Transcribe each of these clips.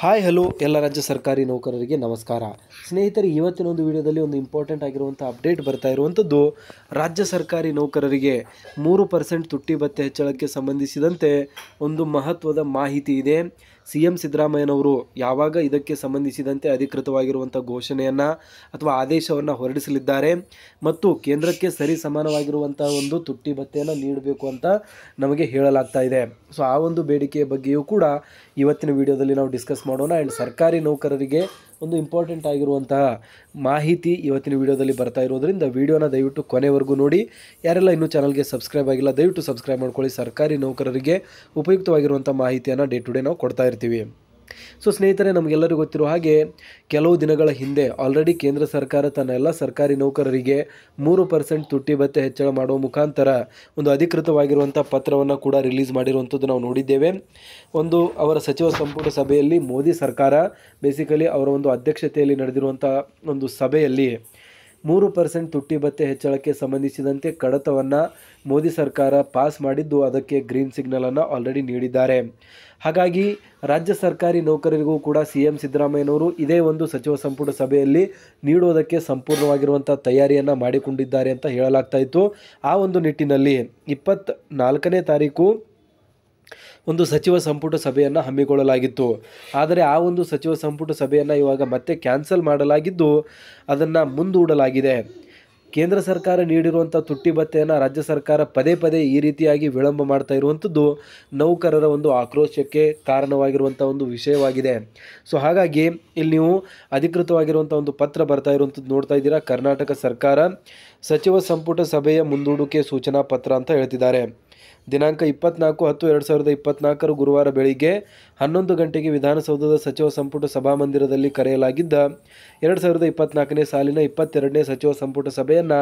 hi hello ಎಲ್ಲ ರಾಜ್ಯ ಸರ್ಕಾರಿ ನೌಕರರಿಗೆ ನಮಸ್ಕಾರ ಸ್ನೇಹಿತರೆ ಇವತ್ತಿನ ಒಂದು ವಿಡಿಯೋದಲ್ಲಿ ಒಂದು ಇಂಪಾರ್ಟೆಂಟ್ ಆಗಿರುವಂಥ ಅಪ್ಡೇಟ್ ಬರ್ತಾ ಇರುವಂಥದ್ದು ರಾಜ್ಯ ಸರ್ಕಾರಿ ನೌಕರರಿಗೆ ಮೂರು ಪರ್ಸೆಂಟ್ ತುಟ್ಟಿ ಭತ್ತೆ ಹೆಚ್ಚಳಕ್ಕೆ ಸಂಬಂಧಿಸಿದಂತೆ ಒಂದು ಮಹತ್ವದ ಮಾಹಿತಿ ಇದೆ ಸಿ ಎಂ ಸಿದ್ದರಾಮಯ್ಯನವರು ಯಾವಾಗ ಇದಕ್ಕೆ ಸಂಬಂಧಿಸಿದಂತೆ ಅಧಿಕೃತವಾಗಿರುವಂಥ ಘೋಷಣೆಯನ್ನು ಅಥವಾ ಆದೇಶವನ್ನು ಹೊರಡಿಸಲಿದ್ದಾರೆ ಮತ್ತು ಕೇಂದ್ರಕ್ಕೆ ಸರಿ ಸಮಾನವಾಗಿರುವಂಥ ಒಂದು ತುಟ್ಟಿ ಭತ್ತೆಯನ್ನು ನೀಡಬೇಕು ಅಂತ ನಮಗೆ ಹೇಳಲಾಗ್ತಾ ಇದೆ ಸೊ ಆ ಒಂದು ಬೇಡಿಕೆಯ ಬಗ್ಗೆಯೂ ಕೂಡ ಇವತ್ತಿನ ವಿಡಿಯೋದಲ್ಲಿ ನಾವು ಡಿಸ್ಕಸ್ ಮಾಡೋಣ ಆ್ಯಂಡ್ ಸರ್ಕಾರಿ ನೌಕರರಿಗೆ ಒಂದು ಇಂಪಾರ್ಟೆಂಟ್ ಆಗಿರುವಂತಹ ಮಾಹಿತಿ ಇವತ್ತಿನ ವಿಡಿಯೋದಲ್ಲಿ ಬರ್ತಾ ಇರೋದರಿಂದ ವೀಡಿಯೋನ ದಯವಿಟ್ಟು ಕೊನೆವರೆಗೂ ನೋಡಿ ಯಾರೆಲ್ಲ ಇನ್ನೂ ಚಾನಲ್ಗೆ ಸಬ್ಸ್ಕ್ರೈಬ್ ಆಗಿಲ್ಲ ದಯವಿಟ್ಟು ಸಬ್ಸ್ಕ್ರೈಬ್ ಮಾಡ್ಕೊಳ್ಳಿ ಸರ್ಕಾರಿ ನೌಕರರಿಗೆ ಉಪಯುಕ್ತವಾಗಿರುವಂಥ ಮಾಹಿತಿಯನ್ನು ಡೇ ಟು ಡೇ ನಾವು ಕೊಡ್ತಾ ಇರ್ತೀವಿ ಸೊ ಸ್ನೇಹಿತರೆ ನಮಗೆಲ್ಲರಿಗೂ ಗೊತ್ತಿರೋ ಹಾಗೆ ಕೆಲವು ದಿನಗಳ ಹಿಂದೆ ಆಲ್ರೆಡಿ ಕೇಂದ್ರ ಸರ್ಕಾರ ತನ್ನ ಎಲ್ಲ ಸರ್ಕಾರಿ ನೌಕರರಿಗೆ ಮೂರು ಪರ್ಸೆಂಟ್ ತುಟ್ಟಿ ಭತ್ತೆ ಹೆಚ್ಚಳ ಮಾಡುವ ಮುಖಾಂತರ ಒಂದು ಅಧಿಕೃತವಾಗಿರುವಂಥ ಪತ್ರವನ್ನು ಕೂಡ ರಿಲೀಸ್ ಮಾಡಿರುವಂಥದ್ದು ನಾವು ನೋಡಿದ್ದೇವೆ ಒಂದು ಅವರ ಸಚಿವ ಸಂಪುಟ ಸಭೆಯಲ್ಲಿ ಮೋದಿ ಸರ್ಕಾರ ಬೇಸಿಕಲಿ ಅವರ ಒಂದು ಅಧ್ಯಕ್ಷತೆಯಲ್ಲಿ ನಡೆದಿರುವಂಥ ಒಂದು ಸಭೆಯಲ್ಲಿ ಮೂರು ಪರ್ಸೆಂಟ್ ತುಟ್ಟಿ ಭತ್ತೆ ಹೆಚ್ಚಳಕ್ಕೆ ಸಂಬಂಧಿಸಿದಂತೆ ಕಡತವನ್ನು ಮೋದಿ ಸರ್ಕಾರ ಪಾಸ್ ಮಾಡಿದ್ದು ಅದಕ್ಕೆ ಗ್ರೀನ್ ಸಿಗ್ನಲನ್ನು ಆಲ್ರೆಡಿ ನೀಡಿದ್ದಾರೆ ಹಾಗಾಗಿ ರಾಜ್ಯ ಸರ್ಕಾರಿ ನೌಕರರಿಗೂ ಕೂಡ ಸಿ ಎಂ ಸಿದ್ದರಾಮಯ್ಯನವರು ಇದೇ ಒಂದು ಸಚಿವ ಸಂಪುಟ ಸಭೆಯಲ್ಲಿ ನೀಡುವುದಕ್ಕೆ ಸಂಪೂರ್ಣವಾಗಿರುವಂಥ ತಯಾರಿಯನ್ನು ಮಾಡಿಕೊಂಡಿದ್ದಾರೆ ಅಂತ ಹೇಳಲಾಗ್ತಾ ಇತ್ತು ಆ ಒಂದು ನಿಟ್ಟಿನಲ್ಲಿ ನಾಲ್ಕನೇ ತಾರೀಕು ಒಂದು ಸಚಿವ ಸಂಪುಟ ಸಭೆಯನ್ನು ಹಮ್ಮಿಕೊಳ್ಳಲಾಗಿತ್ತು ಆದರೆ ಆ ಒಂದು ಸಚಿವ ಸಂಪುಟ ಸಭೆಯನ್ನು ಇವಾಗ ಮತ್ತೆ ಕ್ಯಾನ್ಸಲ್ ಮಾಡಲಾಗಿದ್ದು ಅದನ್ನು ಮುಂದೂಡಲಾಗಿದೆ ಕೇಂದ್ರ ಸರ್ಕಾರ ನೀಡಿರುವಂಥ ತುಟ್ಟಿ ಭತ್ತೆಯನ್ನು ರಾಜ್ಯ ಸರ್ಕಾರ ಪದೇ ಪದೇ ಈ ರೀತಿಯಾಗಿ ವಿಳಂಬ ಮಾಡ್ತಾ ಇರುವಂಥದ್ದು ನೌಕರರ ಒಂದು ಆಕ್ರೋಶಕ್ಕೆ ಕಾರಣವಾಗಿರುವಂಥ ಒಂದು ವಿಷಯವಾಗಿದೆ ಸೊ ಹಾಗಾಗಿ ಇಲ್ಲಿ ನೀವು ಅಧಿಕೃತವಾಗಿರುವಂಥ ಒಂದು ಪತ್ರ ಬರ್ತಾ ಇರುವಂಥದ್ದು ನೋಡ್ತಾ ಇದ್ದೀರಾ ಕರ್ನಾಟಕ ಸರ್ಕಾರ ಸಚಿವ ಸಂಪುಟ ಸಭೆಯ ಮುಂದೂಡಿಕೆ ಸೂಚನಾ ಪತ್ರ ಅಂತ ಹೇಳ್ತಿದ್ದಾರೆ ದಿನಾಂಕ ಇಪ್ಪತ್ನಾಲ್ಕು ಹತ್ತು ಎರಡು ಸಾವಿರದ ಇಪ್ಪತ್ನಾಲ್ಕರ ಗುರುವಾರ ಬೆಳಿಗ್ಗೆ ಹನ್ನೊಂದು ಗಂಟೆಗೆ ವಿಧಾನಸೌಧದ ಸಚಿವ ಸಂಪುಟ ಸಭಾಮಂದಿರದಲ್ಲಿ ಕರೆಯಲಾಗಿದ್ದ ಎರಡು ಸಾವಿರದ ಇಪ್ಪತ್ನಾಲ್ಕನೇ ಸಾಲಿನ ಇಪ್ಪತ್ತೆರಡನೇ ಸಚಿವ ಸಂಪುಟ ಸಭೆಯನ್ನು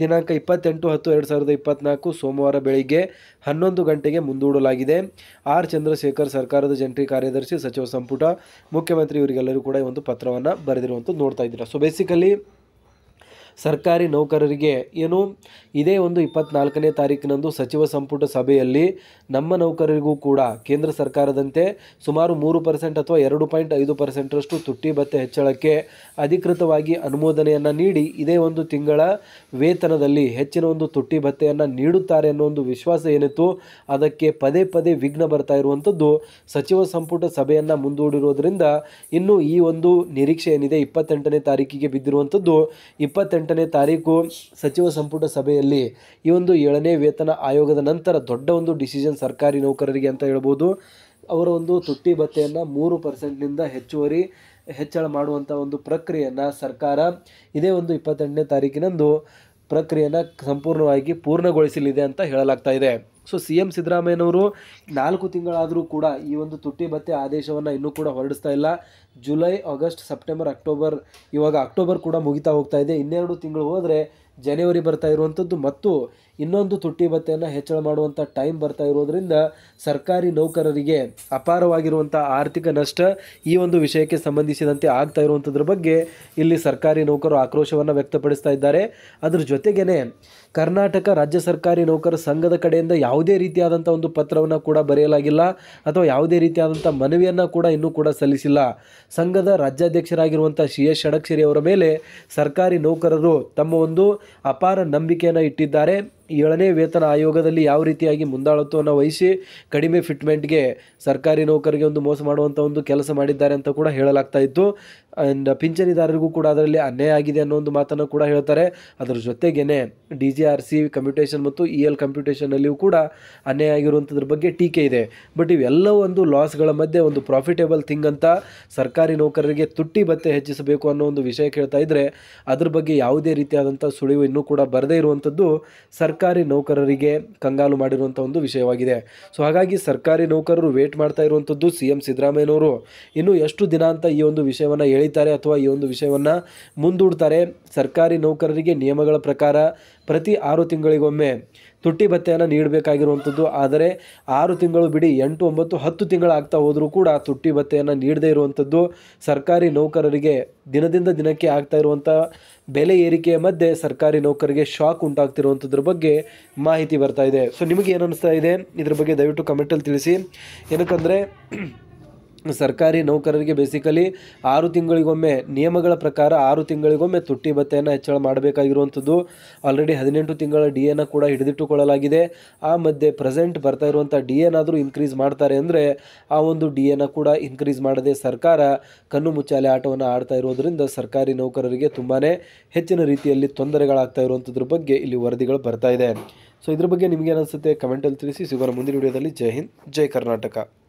ದಿನಾಂಕ ಇಪ್ಪತ್ತೆಂಟು ಹತ್ತು ಎರಡು ಸಾವಿರದ ಇಪ್ಪತ್ನಾಲ್ಕು ಸೋಮವಾರ ಬೆಳಿಗ್ಗೆ ಹನ್ನೊಂದು ಗಂಟೆಗೆ ಮುಂದೂಡಲಾಗಿದೆ ಆರ್ ಚಂದ್ರಶೇಖರ್ ಸರ್ಕಾರದ ಜಂಟಿ ಕಾರ್ಯದರ್ಶಿ ಸಚಿವ ಸಂಪುಟ ಮುಖ್ಯಮಂತ್ರಿ ಇವರಿಗೆಲ್ಲರೂ ಕೂಡ ಈ ಒಂದು ಪತ್ರವನ್ನು ಬರೆದಿರುವಂಥ ನೋಡ್ತಾ ಇದ್ದೀರಾ ಸೊ ಬೇಸಿಕಲಿ ಸರ್ಕಾರಿ ನೌಕರರಿಗೆ ಏನು ಇದೇ ಒಂದು ಇಪ್ಪತ್ನಾಲ್ಕನೇ ತಾರೀಕಿನಂದು ಸಚಿವ ಸಂಪುಟ ಸಭೆಯಲ್ಲಿ ನಮ್ಮ ನೌಕರರಿಗೂ ಕೂಡ ಕೇಂದ್ರ ಸರ್ಕಾರದಂತೆ ಸುಮಾರು ಮೂರು ಪರ್ಸೆಂಟ್ ಅಥವಾ ಎರಡು ಪಾಯಿಂಟ್ ಐದು ಪರ್ಸೆಂಟರಷ್ಟು ತುಟ್ಟಿ ಭತ್ತೆ ಹೆಚ್ಚಳಕ್ಕೆ ಅಧಿಕೃತವಾಗಿ ಅನುಮೋದನೆಯನ್ನು ನೀಡಿ ಇದೇ ಒಂದು ತಿಂಗಳ ವೇತನದಲ್ಲಿ ಹೆಚ್ಚಿನ ಒಂದು ತುಟ್ಟಿ ಭತ್ತೆಯನ್ನು ನೀಡುತ್ತಾರೆ ಅನ್ನೋ ಒಂದು ವಿಶ್ವಾಸ ಏನಿತ್ತು ಅದಕ್ಕೆ ಪದೇ ಪದೇ ವಿಘ್ನ ಬರ್ತಾ ಇರುವಂಥದ್ದು ಸಚಿವ ಸಂಪುಟ ಸಭೆಯನ್ನು ಮುಂದೂಡಿರೋದ್ರಿಂದ ಇನ್ನು ಈ ಒಂದು ನಿರೀಕ್ಷೆ ಏನಿದೆ ಇಪ್ಪತ್ತೆಂಟನೇ ತಾರೀಕಿಗೆ ಬಿದ್ದಿರುವಂಥದ್ದು ಇಪ್ಪತ್ತೆಂಟು ಇಪ್ಪತ್ತೆಂಟನೇ ತಾರೀಕು ಸಚಿವ ಸಂಪುಟ ಸಭೆಯಲ್ಲಿ ಈ ಒಂದು ಏಳನೇ ವೇತನ ಆಯೋಗದ ನಂತರ ದೊಡ್ಡ ಒಂದು ಡಿಸಿಷನ್ ಸರ್ಕಾರಿ ನೌಕರರಿಗೆ ಅಂತ ಹೇಳ್ಬೋದು ಅವರ ಒಂದು ತುಟ್ಟಿ ಭತ್ತೆಯನ್ನು ಮೂರು ಪರ್ಸೆಂಟ್ನಿಂದ ಹೆಚ್ಚುವರಿ ಹೆಚ್ಚಳ ಮಾಡುವಂಥ ಒಂದು ಪ್ರಕ್ರಿಯೆಯನ್ನು ಸರ್ಕಾರ ಇದೇ ಒಂದು ಇಪ್ಪತ್ತೆಂಟನೇ ತಾರೀಕಿನಂದು ಪ್ರಕ್ರಿಯೆನ ಸಂಪೂರ್ಣವಾಗಿ ಪೂರ್ಣಗೊಳಿಸಲಿದೆ ಅಂತ ಹೇಳಲಾಗ್ತಾ ಇದೆ ಸೊ ಸಿ ಎಂ ಸಿದ್ದರಾಮಯ್ಯನವರು ನಾಲ್ಕು ತಿಂಗಳಾದರೂ ಕೂಡ ಈ ಒಂದು ತುಟ್ಟಿ ಭತ್ಯೆ ಆದೇಶವನ್ನು ಇನ್ನೂ ಕೂಡ ಹೊರಡಿಸ್ತಾ ಇಲ್ಲ ಜುಲೈ ಆಗಸ್ಟ್ ಸೆಪ್ಟೆಂಬರ್ ಅಕ್ಟೋಬರ್ ಇವಾಗ ಅಕ್ಟೋಬರ್ ಕೂಡ ಮುಗಿತಾ ಹೋಗ್ತಾ ಇದೆ ಇನ್ನೆರಡು ತಿಂಗಳು ಹೋದರೆ ಜನವರಿ ಬರ್ತಾ ಇರುವಂಥದ್ದು ಮತ್ತು ಇನ್ನೊಂದು ತುಟ್ಟಿ ಭತ್ಯೆಯನ್ನು ಹೆಚ್ಚಳ ಮಾಡುವಂಥ ಟೈಮ್ ಬರ್ತಾ ಇರೋದರಿಂದ ಸರ್ಕಾರಿ ನೌಕರರಿಗೆ ಅಪಾರವಾಗಿರುವಂಥ ಆರ್ಥಿಕ ನಷ್ಟ ಈ ಒಂದು ವಿಷಯಕ್ಕೆ ಸಂಬಂಧಿಸಿದಂತೆ ಆಗ್ತಾ ಇರುವಂಥದ್ರ ಬಗ್ಗೆ ಇಲ್ಲಿ ಸರ್ಕಾರಿ ನೌಕರು ಆಕ್ರೋಶವನ್ನು ವ್ಯಕ್ತಪಡಿಸ್ತಾ ಇದ್ದಾರೆ ಅದರ ಜೊತೆಗೇ ಕರ್ನಾಟಕ ರಾಜ್ಯ ಸರ್ಕಾರಿ ನೌಕರ ಸಂಘದ ಕಡೆಯಿಂದ ಯಾವುದೇ ರೀತಿಯಾದಂಥ ಒಂದು ಪತ್ರವನ್ನು ಕೂಡ ಬರೆಯಲಾಗಿಲ್ಲ ಅಥವಾ ಯಾವುದೇ ರೀತಿಯಾದಂಥ ಮನವಿಯನ್ನು ಕೂಡ ಇನ್ನೂ ಕೂಡ ಸಲ್ಲಿಸಿಲ್ಲ ಸಂಘದ ರಾಜ್ಯಾಧ್ಯಕ್ಷರಾಗಿರುವಂಥ ಸಿ ಎಸ್ ಷಡಕ್ಷರಿ ಅವರ ಮೇಲೆ ಸರ್ಕಾರಿ ನೌಕರರು ತಮ್ಮ ಒಂದು ಅಪಾರ ನಂಬಿಕೆಯನ್ನು ಇಟ್ಟಿದ್ದಾರೆ ಏಳನೇ ವೇತನ ಆಯೋಗದಲ್ಲಿ ಯಾವ ರೀತಿಯಾಗಿ ಮುಂದಾಳತ್ವವನ್ನು ವಹಿಸಿ ಕಡಿಮೆ ಫಿಟ್ಮೆಂಟ್ಗೆ ಸರ್ಕಾರಿ ನೌಕರಿಗೆ ಒಂದು ಮೋಸ ಮಾಡುವಂಥ ಒಂದು ಕೆಲಸ ಮಾಡಿದ್ದಾರೆ ಅಂತ ಕೂಡ ಹೇಳಲಾಗ್ತಾ ಇತ್ತು ಆ್ಯಂಡ್ uh, ಪಿಂಚಣಿದಾರರಿಗೂ ಕೂಡ ಅದರಲ್ಲಿ ಅನ್ಯಾಯ ಆಗಿದೆ ಅನ್ನೋ ಒಂದು ಮಾತನ್ನು ಕೂಡ ಹೇಳ್ತಾರೆ ಅದರ ಜೊತೆಗೇನೆ D G R C computation ಮತ್ತು ಇ ಎಲ್ ಕಂಪ್ಯೂಟೇಷನಲ್ಲಿಯೂ ಕೂಡ ಅನ್ಯಾಯ ಆಗಿರುವಂಥದ್ರ ಬಗ್ಗೆ ಟೀಕೆ ಇದೆ ಬಟ್ ಇವೆಲ್ಲ ಒಂದು ಲಾಸ್ಗಳ ಮಧ್ಯೆ ಒಂದು ಪ್ರಾಫಿಟೇಬಲ್ ಥಿಂಗ್ ಅಂತ ಸರ್ಕಾರಿ ನೌಕರರಿಗೆ ತುಟ್ಟಿ ಭತ್ತೆ ಹೆಚ್ಚಿಸಬೇಕು ಅನ್ನೋ ಒಂದು ವಿಷಯ ಕೇಳ್ತಾ ಇದ್ದರೆ ಅದ್ರ ಬಗ್ಗೆ ಯಾವುದೇ ರೀತಿಯಾದಂಥ ಸುಳಿವು ಇನ್ನೂ ಕೂಡ ಬರದೇ ಇರುವಂಥದ್ದು ಸರ್ಕಾರಿ ನೌಕರರಿಗೆ ಕಂಗಾಲು ಮಾಡಿರುವಂಥ ಒಂದು ವಿಷಯವಾಗಿದೆ ಸೊ ಹಾಗಾಗಿ ಸರ್ಕಾರಿ ನೌಕರರು ವೇಟ್ ಮಾಡ್ತಾ ಇರುವಂಥದ್ದು ಸಿ ಎಂ ಸಿದ್ದರಾಮಯ್ಯನವರು ಇನ್ನೂ ಎಷ್ಟು ದಿನ ಅಂತ ಈ ಒಂದು ವಿಷಯವನ್ನು ಎಳಿತಾರೆ ಅಥವಾ ಈ ಒಂದು ವಿಷಯವನ್ನು ಮುಂದೂಡ್ತಾರೆ ಸರ್ಕಾರಿ ನೌಕರರಿಗೆ ನಿಯಮಗಳ ಪ್ರಕಾರ ಪ್ರತಿ ಆರು ತಿಂಗಳಿಗೊಮ್ಮೆ ತುಟ್ಟಿ ಭತ್ತೆಯನ್ನು ನೀಡಬೇಕಾಗಿರುವಂಥದ್ದು ಆದರೆ ಆರು ತಿಂಗಳು ಬಿಡಿ ಎಂಟು ಒಂಬತ್ತು ಹತ್ತು ತಿಂಗಳಾಗ್ತಾ ಹೋದರೂ ಕೂಡ ತುಟ್ಟಿ ಭತ್ತೆಯನ್ನು ನೀಡದೇ ಇರುವಂಥದ್ದು ಸರ್ಕಾರಿ ನೌಕರರಿಗೆ ದಿನದಿಂದ ದಿನಕ್ಕೆ ಆಗ್ತಾ ಇರುವಂಥ ಬೆಲೆ ಏರಿಕೆಯ ಮಧ್ಯೆ ಸರ್ಕಾರಿ ನೌಕರಿಗೆ ಶಾಕ್ ಉಂಟಾಗ್ತಿರುವಂಥದ್ರ ಬಗ್ಗೆ ಮಾಹಿತಿ ಬರ್ತಾ ಇದೆ ಸೊ ನಿಮಗೆ ಏನು ಅನ್ನಿಸ್ತಾ ಇದೆ ಇದ್ರ ಬಗ್ಗೆ ದಯವಿಟ್ಟು ಕಮೆಂಟಲ್ಲಿ ತಿಳಿಸಿ ಏನಕ್ಕಂದರೆ ಸರ್ಕಾರಿ ನೌಕರರಿಗೆ ಬೇಸಿಕಲಿ ಆರು ತಿಂಗಳಿಗೊಮ್ಮೆ ನಿಯಮಗಳ ಪ್ರಕಾರ ಆರು ತಿಂಗಳಿಗೊಮ್ಮೆ ತುಟ್ಟಿ ಭತ್ತೆಯನ್ನು ಹೆಚ್ಚಳ ಮಾಡಬೇಕಾಗಿರುವಂಥದ್ದು ಆಲ್ರೆಡಿ ಹದಿನೆಂಟು ತಿಂಗಳ ಡಿ ಎನ ಕೂಡ ಹಿಡಿದಿಟ್ಟುಕೊಳ್ಳಲಾಗಿದೆ ಆ ಮಧ್ಯೆ ಪ್ರೆಸೆಂಟ್ ಬರ್ತಾ ಇರುವಂಥ ಡಿ ಏನಾದರೂ ಇನ್ಕ್ರೀಸ್ ಮಾಡ್ತಾರೆ ಅಂದರೆ ಆ ಒಂದು ಡಿ ಎನ ಕೂಡ ಇನ್ಕ್ರೀಸ್ ಮಾಡದೆ ಸರ್ಕಾರ ಕಣ್ಣು ಮುಚ್ಚಾಲೆ ಆಟವನ್ನು ಆಡ್ತಾ ಇರೋದರಿಂದ ಸರ್ಕಾರಿ ನೌಕರರಿಗೆ ತುಂಬಾ ಹೆಚ್ಚಿನ ರೀತಿಯಲ್ಲಿ ತೊಂದರೆಗಳಾಗ್ತಾ ಇರುವಂಥದ್ರ ಬಗ್ಗೆ ಇಲ್ಲಿ ವರದಿಗಳು ಬರ್ತಾ ಇದೆ ಸೊ ಇದ್ರ ಬಗ್ಗೆ ನಿಮಗೇನಿಸುತ್ತೆ ಕಮೆಂಟಲ್ಲಿ ತಿಳಿಸಿ ಸಿಗೋಣ ಮುಂದಿನ ವಿಡಿಯೋದಲ್ಲಿ ಜೈ ಹಿಂದ್ ಜೈ ಕರ್ನಾಟಕ